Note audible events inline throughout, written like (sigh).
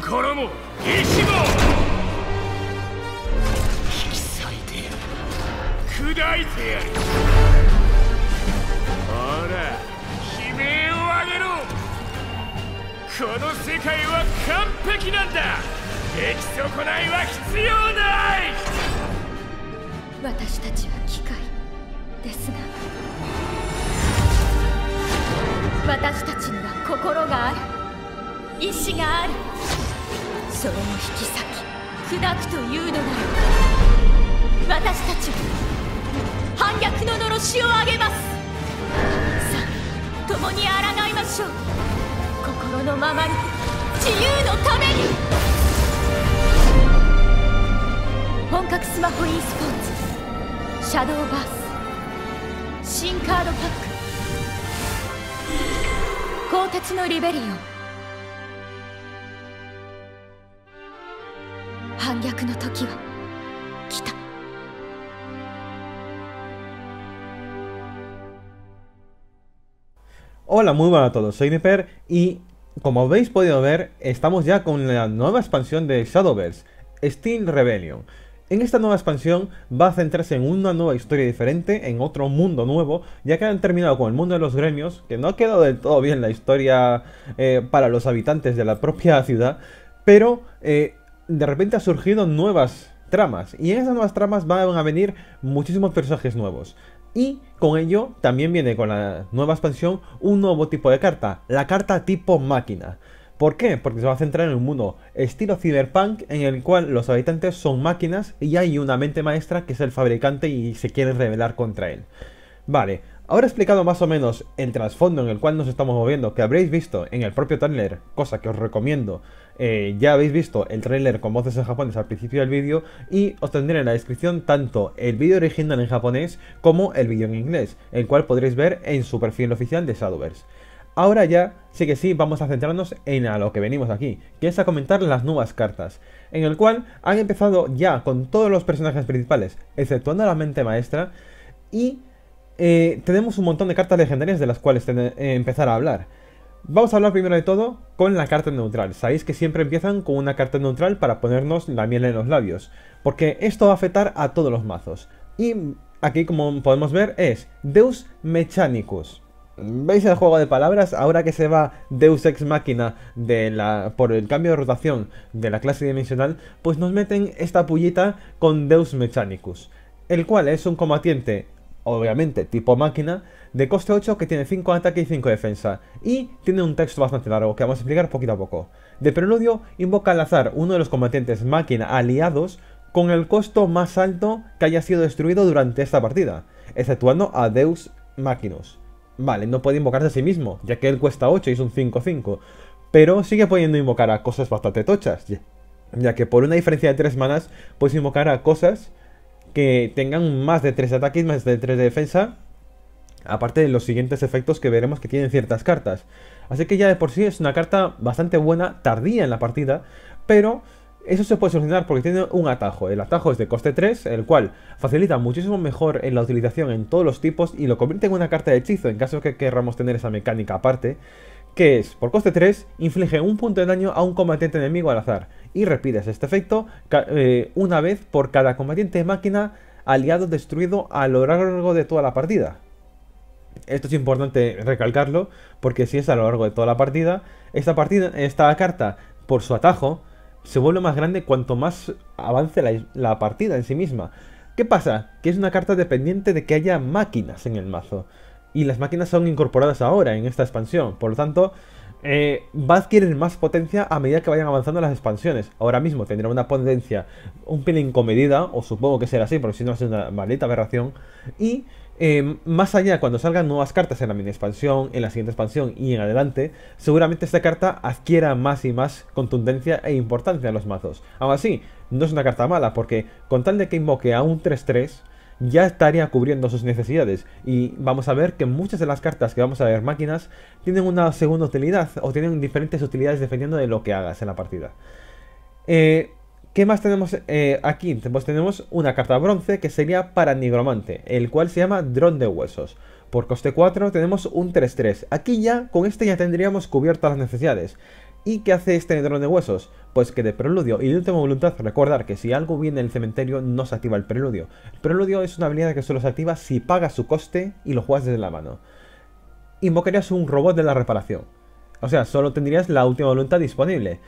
心も意志も引き裂いてやる砕いてやるほら悲鳴を上げろこの世界は完璧なんだ出来損ないは必要ない私たちは機械ですが私たちには心がある意志があるそれを引き裂き砕くというのなら私たちは反逆ののろしをあげますさあ共に抗いましょう心のままに自由のために本格スマホ e スポーツシャドーバース新カードパック鋼鉄のリベリオン Hola muy buenas a todos, soy Niper y como habéis podido ver, estamos ya con la nueva expansión de Shadowverse, Steel Rebellion. En esta nueva expansión va a centrarse en una nueva historia diferente, en otro mundo nuevo, ya que han terminado con el mundo de los gremios, que no ha quedado del todo bien la historia eh, para los habitantes de la propia ciudad, pero eh, de repente han surgido nuevas tramas. Y en esas nuevas tramas van a venir muchísimos personajes nuevos. Y con ello también viene con la nueva expansión un nuevo tipo de carta, la carta tipo máquina. ¿Por qué? Porque se va a centrar en un mundo estilo cyberpunk en el cual los habitantes son máquinas y hay una mente maestra que es el fabricante y se quiere rebelar contra él. Vale, Ahora he explicado más o menos el trasfondo en el cual nos estamos moviendo, que habréis visto en el propio trailer, cosa que os recomiendo. Eh, ya habéis visto el trailer con voces en japonés al principio del vídeo y os tendré en la descripción tanto el vídeo original en japonés como el vídeo en inglés, el cual podréis ver en su perfil oficial de Shadowverse. Ahora ya, sí que sí, vamos a centrarnos en a lo que venimos aquí, que es a comentar las nuevas cartas, en el cual han empezado ya con todos los personajes principales, exceptuando a la mente maestra, y eh, tenemos un montón de cartas legendarias de las cuales eh, empezar a hablar. Vamos a hablar primero de todo con la carta neutral. Sabéis que siempre empiezan con una carta neutral para ponernos la miel en los labios, porque esto va a afectar a todos los mazos. Y aquí como podemos ver es Deus Mechanicus. ¿Veis el juego de palabras? Ahora que se va Deus Ex Machina por el cambio de rotación de la clase dimensional, pues nos meten esta pullita con Deus Mechanicus, el cual es un combatiente obviamente tipo máquina, de coste 8 que tiene 5 ataque y 5 defensa, y tiene un texto bastante largo que vamos a explicar poquito a poco. De preludio, invoca al azar uno de los combatientes máquina aliados con el costo más alto que haya sido destruido durante esta partida, exceptuando a Deus máquinos Vale, no puede invocarse a sí mismo, ya que él cuesta 8 y es un 5-5, pero sigue pudiendo invocar a cosas bastante tochas, ya que por una diferencia de 3 manas puedes invocar a cosas que tengan más de 3 de ataque y más de 3 de defensa. Aparte de los siguientes efectos que veremos que tienen ciertas cartas. Así que ya de por sí es una carta bastante buena, tardía en la partida, pero eso se puede solucionar porque tiene un atajo. El atajo es de coste 3, el cual facilita muchísimo mejor en la utilización en todos los tipos y lo convierte en una carta de hechizo en caso que querramos tener esa mecánica aparte, que es, por coste 3, inflige un punto de daño a un combatiente enemigo al azar y repites este efecto eh, una vez por cada combatiente de máquina aliado destruido a lo largo de toda la partida. Esto es importante recalcarlo, porque si es a lo largo de toda la partida, esta, carta, por su atajo, se vuelve más grande cuanto más avance la, la partida en sí misma. ¿Qué pasa? Que es una carta dependiente de que haya máquinas en el mazo. Y las máquinas son incorporadas ahora en esta expansión. Por lo tanto, eh, va a adquirir más potencia a medida que vayan avanzando las expansiones. Ahora mismo tendrá una potencia un pelín comedida, o supongo que será así, porque si no es una maldita aberración. Y eh, más allá, cuando salgan nuevas cartas en la mini expansión, en la siguiente expansión y en adelante, seguramente esta carta adquiera más y más contundencia e importancia en los mazos. Aún así, no es una carta mala, porque con tal de que invoque a un 3-3, ya estaría cubriendo sus necesidades y vamos a ver que muchas de las cartas que vamos a ver máquinas tienen una segunda utilidad o tienen diferentes utilidades dependiendo de lo que hagas en la partida. Eh, ¿Qué más tenemos eh, aquí? Pues tenemos una carta bronce que sería para Nigromante, el cual se llama Dron de Huesos. Por coste 4 tenemos un 3-3. Aquí ya, con este ya tendríamos cubiertas las necesidades. ¿Y qué hace este Nidrón de Huesos? Pues que de Preludio y de Última Voluntad, recordar que si algo viene en el cementerio no se activa el Preludio. El Preludio es una habilidad que solo se activa si pagas su coste y lo juegas desde la mano. Invocarías un robot de la reparación. O sea, solo tendrías la Última Voluntad disponible.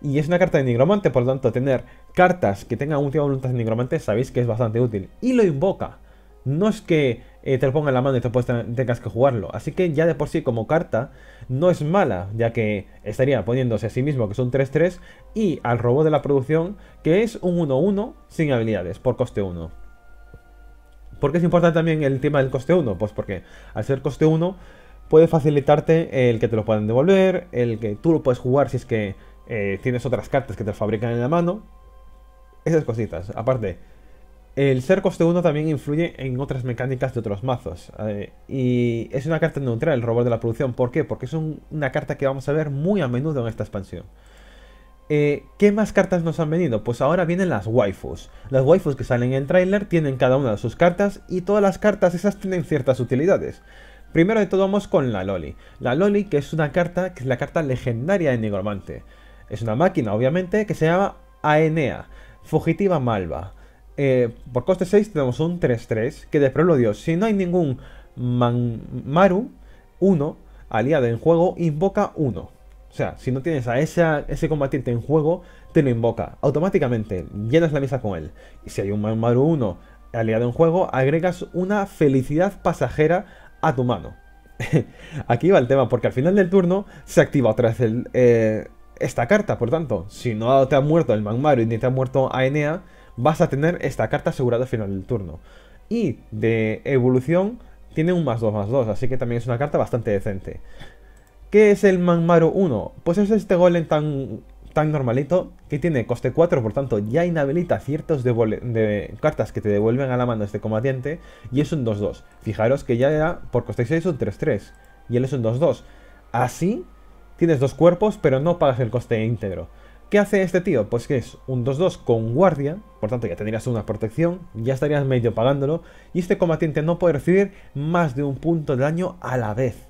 Y es una carta de nigromante, por lo tanto, tener cartas que tengan última voluntad de nigromante sabéis que es bastante útil. Y lo invoca. No es que eh, te lo ponga en la mano y te tengas que jugarlo. Así que ya de por sí como carta no es mala, ya que estaría poniéndose a sí mismo que es un 3-3 y al robot de la producción que es un 1-1 sin habilidades por coste 1. ¿Por qué es importante también el tema del coste 1? Pues porque al ser coste 1 puede facilitarte el que te lo puedan devolver, el que tú lo puedes jugar si es que eh, tienes otras cartas que te fabrican en la mano, esas cositas. Aparte, el ser coste 1 también influye en otras mecánicas de otros mazos. Eh, y es una carta neutral el robot de la producción. ¿Por qué? Porque es una carta que vamos a ver muy a menudo en esta expansión. Eh, ¿Qué más cartas nos han venido? Pues ahora vienen las waifus. Las waifus que salen en el tráiler tienen cada una de sus cartas y todas las cartas esas tienen ciertas utilidades. Primero de todo vamos con la Loli. La Loli que es una carta, que es la carta legendaria de Nigromante. Es una máquina obviamente que se llama Aenea, fugitiva malva. Eh, por coste 6 tenemos un 3-3 que después lo dio. Si no hay ningún Manmaru 1 aliado en juego, invoca 1. O sea, si no tienes a ese combatiente en juego, te lo invoca. Automáticamente llenas la mesa con él. Y si hay un Manmaru 1 aliado en juego, agregas una felicidad pasajera a tu mano. (laughs) Aquí va el tema, porque al final del turno se activa otra vez eh, esta carta. Por tanto, si no te ha muerto el Magmaru y ni te ha muerto Aenea, vas a tener esta carta asegurada al final del turno. Y de evolución tiene un más 2 más 2, así que también es una carta bastante decente. ¿Qué es el Manmaru 1? Pues es este golem tan, tan normalito que tiene coste 4, por tanto ya inhabilita ciertos de cartas que te devuelven a la mano este combatiente y es un 2-2. Fijaros que ya era por coste 6 un 3-3 y él es un 2-2. Así tienes dos cuerpos pero no pagas el coste íntegro. ¿Qué hace este tío? Pues que es un 2-2 con guardia, por tanto ya tendrías una protección, ya estarías medio pagándolo, y este combatiente no puede recibir más de un punto de daño a la vez.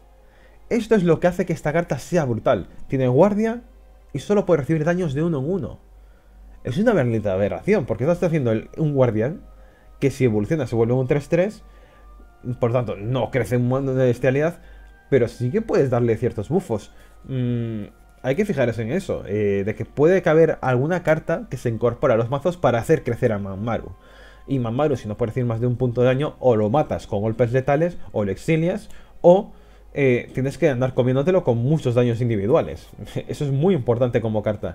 Esto es lo que hace que esta carta sea brutal. Tiene guardia y solo puede recibir daños de uno en uno. Es una verdadera aberración, porque está haciendo un guardián que si evoluciona se vuelve un 3-3, por tanto no crece un mundo de bestialidad, pero sí que puedes darle ciertos bufos. Mmm hay que fijarse en eso, eh, de que puede caber alguna carta que se incorpora a los mazos para hacer crecer a Manmaru. Y Manmaru, si no puede decir más de un punto de daño, o lo matas con golpes letales, o lo exilias, o eh, tienes que andar comiéndotelo con muchos daños individuales. (laughs) Eso es muy importante como carta.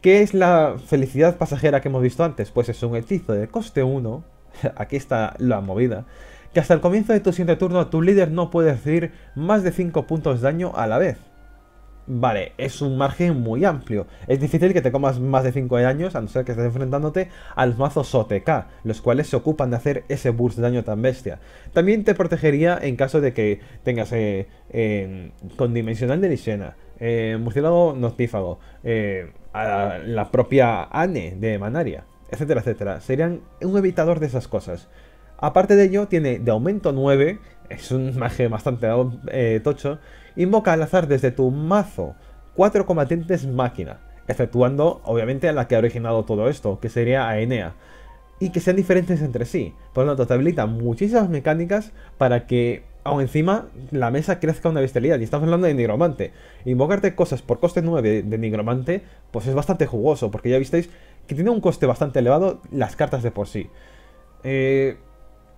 ¿Qué es la felicidad pasajera que hemos visto antes? Pues es un hechizo de coste 1, (laughs) aquí está la movida, que hasta el comienzo de tu siguiente turno tu líder no puede recibir más de 5 puntos de daño a la vez. Vale, es un margen muy amplio. Es difícil que te comas más de 5 de daños, a no ser que estés enfrentándote a los mazos OTK, los cuales se ocupan de hacer ese burst de daño tan bestia. También te protegería en caso de que tengas eh, condimensional de Lisena, eh, murciélago noctífago, eh, a la propia Ane de Manaria, etcétera, etcétera. Serían un evitador de esas cosas. Aparte de ello, tiene de aumento 9, es un (laughs) margen bastante tocho, Invoca al azar desde tu mazo cuatro combatientes máquina, efectuando, obviamente a la que ha originado todo esto, que sería Aenea, y que sean diferentes entre sí. Por lo tanto, te habilita muchísimas mecánicas para que aún encima la mesa crezca una bestialidad. Y estamos hablando de nigromante. Invocarte cosas por coste 9 de nigromante, pues es bastante jugoso, porque ya visteis que tiene un coste bastante elevado las cartas de por sí. Eh,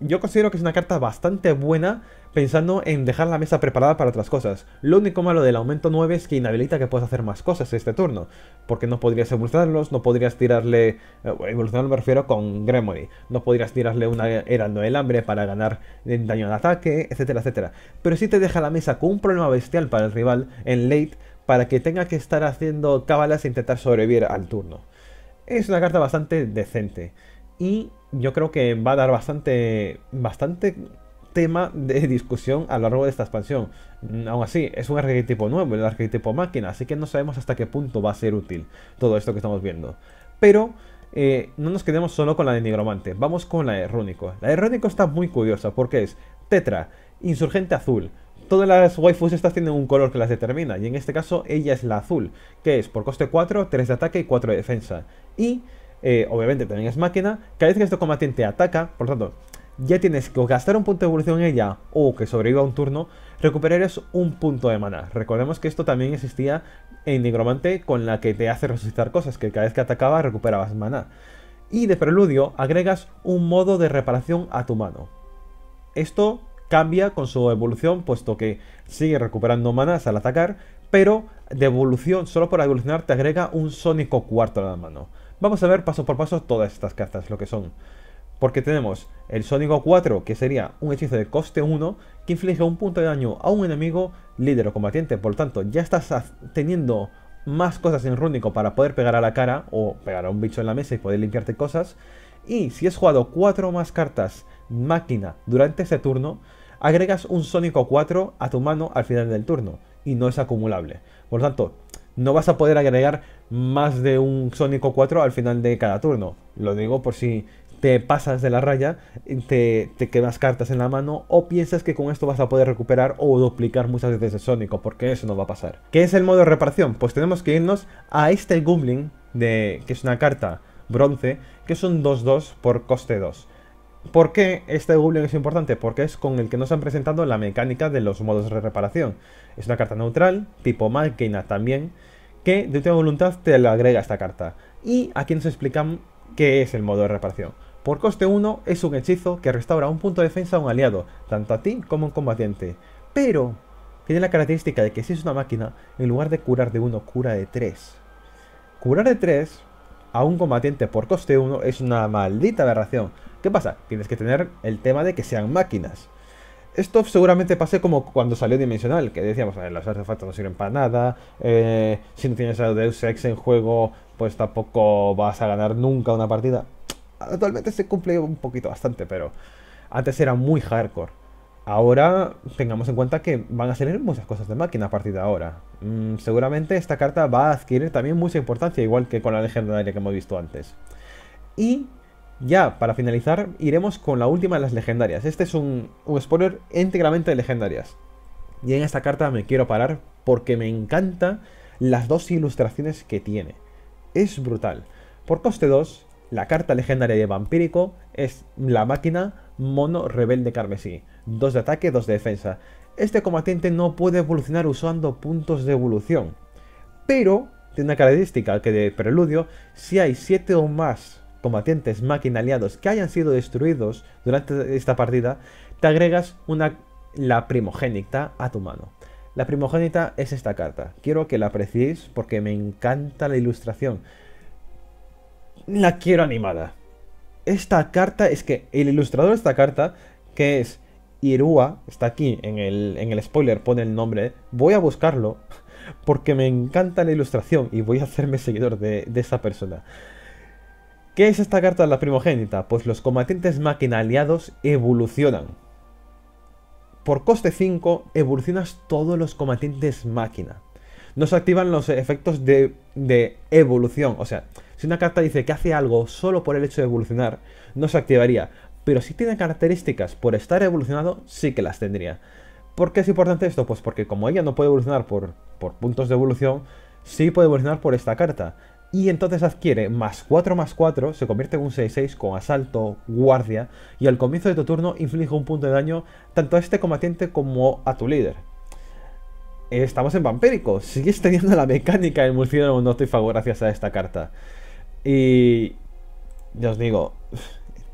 yo considero que es una carta bastante buena pensando en dejar la mesa preparada para otras cosas. Lo único malo del aumento 9 es que inhabilita que puedas hacer más cosas este turno, porque no podrías evolucionarlos, no podrías tirarle... Evolucionar eh, me refiero con Gremory, no podrías tirarle una Heraldo del Hambre para ganar daño de ataque, etcétera, etcétera. Pero sí te deja la mesa con un problema bestial para el rival en late, para que tenga que estar haciendo cábalas e intentar sobrevivir al turno. Es una carta bastante decente. Y yo creo que va a dar bastante, bastante tema de (laughs) discusión a lo largo de esta expansión. Mm, aún así, es un arquetipo nuevo, el arquetipo máquina, así que no sabemos hasta qué punto va a ser útil todo esto que estamos viendo. Pero eh, no nos quedemos solo con la de Nigromante, vamos con la de La de está muy curiosa porque es Tetra, Insurgente Azul. Todas las waifus estas tienen un color que las determina, y en este caso ella es la azul, que es por coste 4, 3 de ataque y 4 de defensa. Y eh, obviamente también es máquina. Cada vez que este combatiente ataca, por lo tanto, ya tienes que gastar un punto de evolución en ella o que sobreviva un turno, recuperarías un punto de mana. Recordemos que esto también existía en Nigromante con la que te hace resucitar cosas, que cada vez que atacaba recuperabas mana. Y de preludio agregas un modo de reparación a tu mano. Esto cambia con su evolución, puesto que sigue recuperando manas al atacar, pero de evolución, solo por evolucionar, te agrega un sónico cuarto a la mano. Vamos a ver paso por paso todas estas cartas, lo que son. Porque tenemos el Sónico 4, que sería un hechizo de coste 1, que inflige un punto de daño a un enemigo líder o combatiente. Por lo tanto, ya estás teniendo más cosas en rúnico para poder pegar a la cara o pegar a un bicho en la mesa y poder limpiarte cosas. Y si has jugado 4 más cartas máquina durante ese turno, agregas un Sónico 4 a tu mano al final del turno y no es acumulable. Por lo tanto, no vas a poder agregar más de un Sónico 4 al final de cada turno. Lo digo por si te pasas de la raya, te, te quedas cartas en la mano o piensas que con esto vas a poder recuperar o duplicar muchas veces el Sónico, porque eso no va a pasar. ¿Qué es el modo de reparación? Pues tenemos que irnos a este Goblin, de, que es una carta bronce, que son un 2-2 por coste 2. ¿Por qué este Goblin es importante? Porque es con el que nos han presentado la mecánica de los modos de reparación. Es una carta neutral, tipo máquina también, que de tu voluntad te la agrega esta carta. Y aquí nos explican qué es el modo de reparación. Por coste 1 es un hechizo que restaura un punto de defensa a un aliado, tanto a ti como a un combatiente. Pero tiene la característica de que si es una máquina, en lugar de curar de 1, cura de 3. Curar de 3 a un combatiente por coste 1 es una maldita aberración ¿Qué pasa? Tienes que tener el tema de que sean máquinas. Esto seguramente pase como cuando salió Dimensional, que decíamos, ver, los artefactos no sirven para nada, eh, si no tienes a Deus Ex en juego, pues tampoco vas a ganar nunca una partida. Actualmente se cumple un poquito bastante, pero antes era muy hardcore. Ahora tengamos en cuenta que van a salir muchas cosas de máquina a partir de ahora. Mm, seguramente esta carta va a adquirir también mucha importancia, igual que con la legendaria que hemos visto antes. Y ya, para finalizar, iremos con la última de las legendarias. Este es un, spoiler íntegramente de legendarias. Y en esta carta me quiero parar porque me encantan las dos ilustraciones que tiene. Es brutal. Por coste 2, la carta legendaria de Vampírico es la máquina Mono Rebelde Carmesí. 2 de ataque, 2 de defensa. Este combatiente no puede evolucionar usando puntos de evolución. Pero tiene una característica que de preludio, si hay 7 o más combatientes, máquina, aliados que hayan sido destruidos durante esta partida, te agregas una, la primogénita a tu mano. La primogénita es esta carta. Quiero que la apreciéis porque me encanta la ilustración. La quiero animada. Esta carta es que el ilustrador de esta carta, que es Irua, está aquí en el, en el spoiler, pone el nombre. Voy a buscarlo porque me encanta la ilustración y voy a hacerme seguidor de, esta esa persona. ¿Qué es esta carta de la primogénita? Pues los combatientes máquina aliados evolucionan. Por coste 5, evolucionas todos los combatientes máquina. No se activan los efectos de, evolución. O sea, si una carta dice que hace algo solo por el hecho de evolucionar, no se activaría. Pero si tiene características por estar evolucionado, sí que las tendría. ¿Por qué es importante esto? Pues porque como ella no puede evolucionar por puntos de evolución, sí puede evolucionar por esta carta y entonces adquiere más 4 más 4, se convierte en un 6-6 con asalto, guardia, y al comienzo de tu turno inflige un punto de daño tanto a este combatiente como a tu líder. Estamos en vampérico sigues teniendo la mecánica del murciélago favorable gracias a esta carta. Y... ya os digo,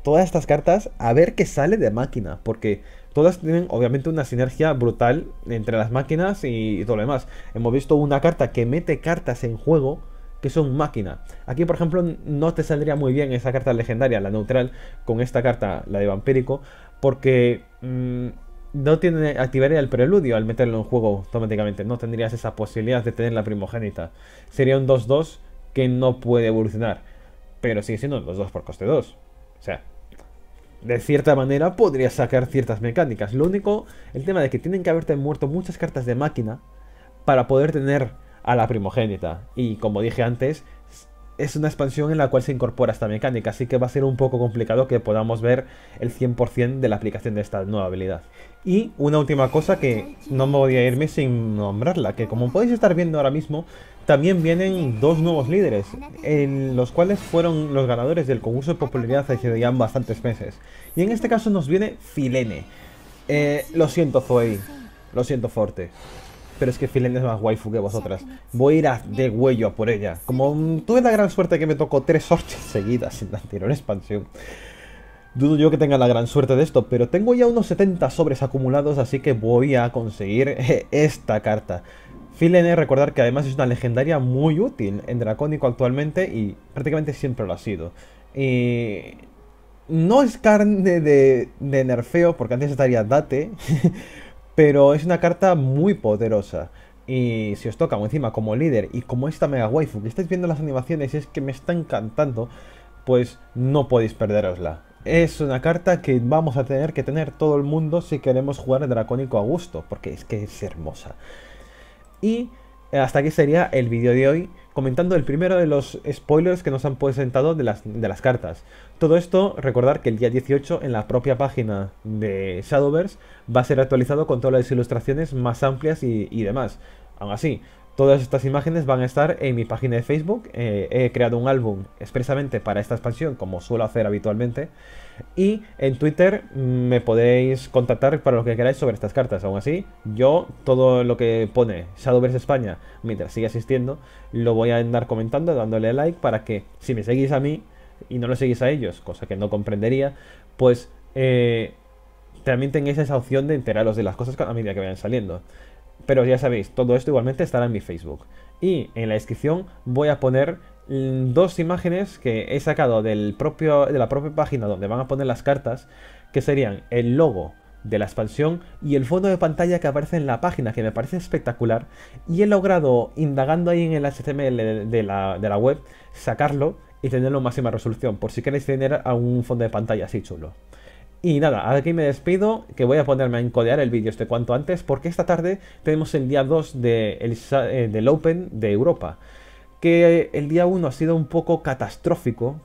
todas estas cartas a ver qué sale de máquina, porque todas tienen obviamente una sinergia brutal entre las máquinas y todo lo demás. Hemos visto una carta que mete cartas en juego que son máquina. Aquí, por ejemplo, no te saldría muy bien esa carta legendaria, la neutral, con esta carta, la de vampírico, porque mm, no tiene, activaría el preludio al meterlo en juego automáticamente. No tendrías esa posibilidad de tener la primogénita. Sería un 2-2 que no puede evolucionar, pero sigue siendo un 2-2 por coste 2. O sea, de cierta manera podrías sacar ciertas mecánicas. Lo único, el tema de que tienen que haberte muerto muchas cartas de máquina para poder tener a la primogénita. Y como dije antes, es una expansión en la cual se incorpora esta mecánica, así que va a ser un poco complicado que podamos ver el 100% de la aplicación de esta nueva habilidad. Y una última cosa que no me voy a irme sin nombrarla, que como podéis estar viendo ahora mismo, también vienen dos nuevos líderes, en los cuales fueron los ganadores del concurso de popularidad hace ya bastantes meses. Y en este caso nos viene Filene. Eh, lo siento Zoey. lo siento Forte pero es que Filene es más waifu que vosotras. Voy a ir a de huello a por ella. Como mm, tuve la gran suerte que me tocó tres orchas seguidas en la anterior expansión. Dudo yo que tenga la gran suerte de esto, pero tengo ya unos 70 sobres acumulados, así que voy a conseguir eh, esta carta. Filene, eh, recordar que además es una legendaria muy útil en Dracónico actualmente y prácticamente siempre lo ha sido. Y no es carne de, de nerfeo, porque antes estaría Date, (laughs) pero es una carta muy poderosa. Y si os toca encima como líder y como esta mega waifu que estáis viendo las animaciones y es que me está encantando, pues no podéis perderosla. Es una carta que vamos a tener que tener todo el mundo si queremos jugar el Dracónico a gusto, porque es que es hermosa. Y hasta aquí sería el vídeo de hoy comentando el primero de los spoilers que nos han presentado de las, cartas. Todo esto, recordar que el día 18 en la propia página de Shadowverse va a ser actualizado con todas las ilustraciones más amplias y, y demás. Aún así, Todas estas imágenes van a estar en mi página de Facebook. Eh, he creado un álbum expresamente para esta expansión, como suelo hacer habitualmente. Y en Twitter mm, me podéis contactar para lo que queráis sobre estas cartas. Aún así, yo todo lo que pone vs España, mientras siga asistiendo, lo voy a andar comentando, dándole like, para que si me seguís a mí y no lo seguís a ellos, cosa que no comprendería, pues eh, también tengáis esa opción de enteraros de las cosas a medida que vayan saliendo. Pero ya sabéis, todo esto igualmente estará en mi Facebook. Y en la descripción voy a poner mm, dos imágenes que he sacado del propio, de la propia página donde van a poner las cartas, que serían el logo de la expansión y el fondo de pantalla que aparece en la página, que me parece espectacular. Y he logrado, indagando ahí en el HTML de la, web, sacarlo y tenerlo en máxima resolución, por si queréis tener algún fondo de pantalla así chulo. Y nada, aquí me despido, que voy a ponerme a encodear el vídeo este cuanto antes, porque esta tarde tenemos el día 2 de eh, del Open de Europa, que el día 1 ha sido un poco catastrófico,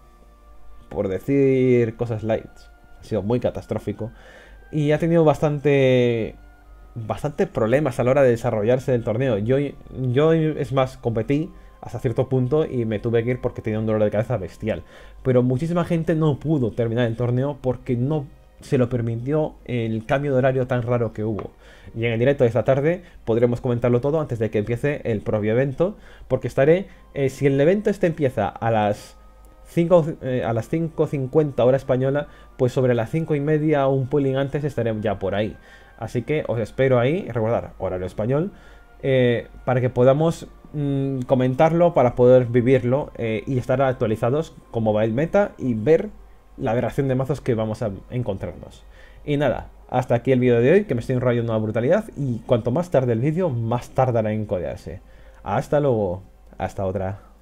por decir cosas light, ha sido muy catastrófico, y ha tenido bastante Bastante problemas a la hora de desarrollarse el torneo. Yo, yo es más, competí hasta cierto punto y me tuve que ir porque tenía un dolor de cabeza bestial. Pero muchísima gente no pudo terminar el torneo porque no se lo permitió el cambio de horario tan raro que hubo. Y en el directo de esta tarde podremos comentarlo todo antes de que empiece el propio evento, porque estaré, eh, si el evento este empieza a las 5, eh, a las 5.50 hora española, pues sobre las 5 y media un pulling antes estaremos ya por ahí. Así que os espero ahí, recordar, horario español, eh, para que podamos mm, comentarlo, para poder vivirlo y estar actualizados como va el meta y ver la aberración de mazos que vamos a encontrarnos. Y nada, hasta aquí el vídeo de hoy, que me estoy enrollando una brutalidad y cuanto más tarde el vídeo, más tardará en codearse. Hasta luego, hasta otra.